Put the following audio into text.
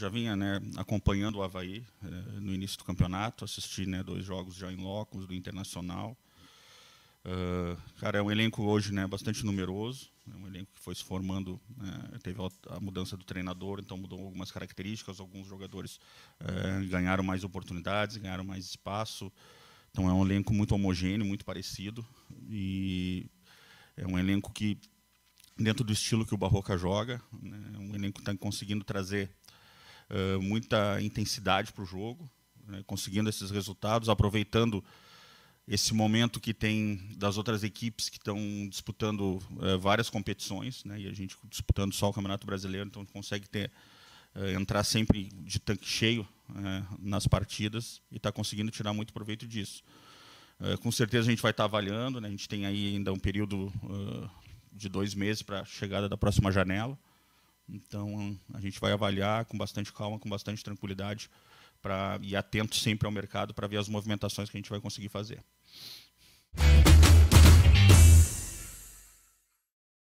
já vinha né, acompanhando o Havaí eh, no início do campeonato, assisti né, dois jogos já em Locos, do Internacional. Uh, cara, é um elenco hoje né, bastante numeroso, é um elenco que foi se formando, né, teve a mudança do treinador, então mudou algumas características, alguns jogadores eh, ganharam mais oportunidades, ganharam mais espaço. Então é um elenco muito homogêneo, muito parecido e é um elenco que dentro do estilo que o Barroca joga, né, é um elenco que está conseguindo trazer eh, muita intensidade para o jogo, né, conseguindo esses resultados, aproveitando esse momento que tem das outras equipes que estão disputando uh, várias competições, né, e a gente disputando só o Campeonato Brasileiro, então consegue ter eh, entrar sempre de tanque cheio né, nas partidas e está conseguindo tirar muito proveito disso. com certeza a gente vai estar tá avaliando, né, a gente tem aí ainda um período de dois meses para a chegada da próxima janela. Então, a gente vai avaliar com bastante calma, com bastante tranquilidade para e atento sempre ao mercado para ver as movimentações que a gente vai conseguir fazer.